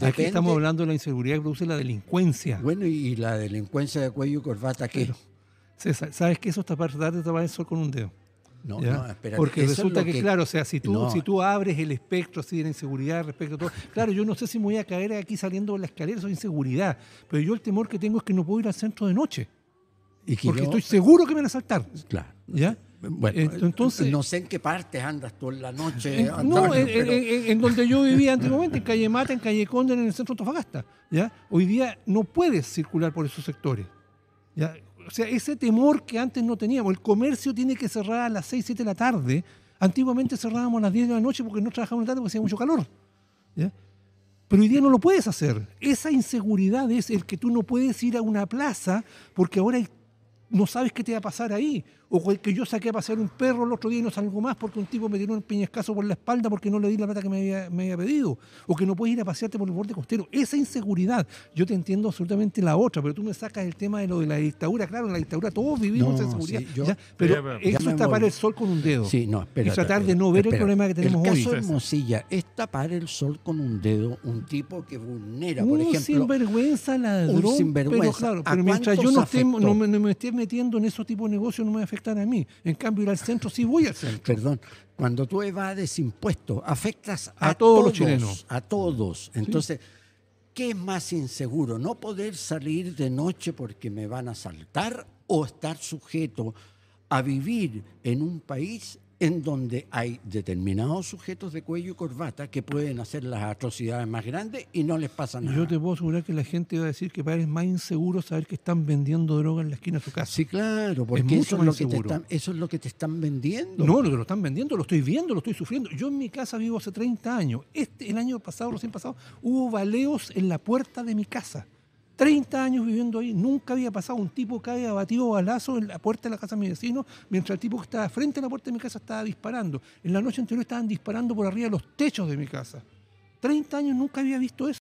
Aquí estamos hablando de la inseguridad que produce la delincuencia. Bueno, y la delincuencia de cuello y corbata, ¿qué? César, ¿sabes que Eso está para tratar de tapar el sol con un dedo. No, no, espera. Porque resulta que, claro, o sea, si tú, si tú abres el espectro así de la inseguridad respecto a todo. Claro, yo no sé si me voy a caer aquí saliendo de la escalera, eso es inseguridad. Pero yo el temor que tengo es que no puedo ir al centro de noche. ¿Y porque estoy seguro que me van a saltar. Claro. ¿Ya? Bueno, eh, entonces, no sé en qué partes andas tú la noche. Eh, no, en, donde yo vivía antiguamente, en calle Mata, en calle Condor, en el centro de Tofagasta. ¿ya? Hoy día no puedes circular por esos sectores. ¿ya? O sea, ese temor que antes no teníamos. El comercio tiene que cerrar a las 6, 7 de la tarde. Antiguamente cerrábamos a las 10 de la noche porque no trabajábamos tarde porque hacía mucho calor. Pero hoy día no lo puedes hacer. Esa inseguridad es el que tú no puedes ir a una plaza porque ahora hay no sabes qué te va a pasar ahí. O que yo saqué a pasear un perro el otro día y no salgo más porque un tipo me tiró un piñascazo por la espalda porque no le di la plata que me había, pedido. O que no puedes ir a pasearte por el borde costero. Esa inseguridad, yo te entiendo absolutamente la otra, pero tú me sacas el tema de lo de la dictadura. Claro, en la dictadura todos vivimos en seguridad Pero, eso es tapar el sol con un dedo. Sí, no, espera, y tratar de no ver el problema que tenemos el caso hoy. Hermosilla es tapar el sol con un dedo un tipo que vulnera, por un ejemplo. Sinvergüenza ladrón, un sinvergüenza, ladrón. Pero claro, pero mientras yo no, me esté metiendo en esos este tipo de negocios no me va a afectar a mí. En cambio, ir al centro sí voy al centro. Perdón, cuando tú evades impuestos, afectas a, todos, los chilenos. A todos. Entonces, ¿qué es más inseguro? ¿No poder salir de noche porque me van a saltar o estar sujeto a vivir en un país en donde hay determinados sujetos de cuello y corbata que pueden hacer las atrocidades más grandes y no les pasa nada. Yo te puedo asegurar que la gente va a decir que para es más inseguro saber que están vendiendo droga en la esquina de su casa. Sí, claro, porque eso, es lo que te están, eso es lo que te están vendiendo. No, lo que lo están vendiendo lo estoy viendo, lo estoy sufriendo. Yo en mi casa vivo hace 30 años. Este, el año pasado, recién pasado, hubo baleos en la puerta de mi casa. 30 años viviendo ahí, nunca había pasado un tipo que había batido balazo en la puerta de la casa de mi vecino, mientras el tipo que estaba frente a la puerta de mi casa estaba disparando. En la noche anterior estaban disparando por arriba los techos de mi casa. 30 años nunca había visto eso.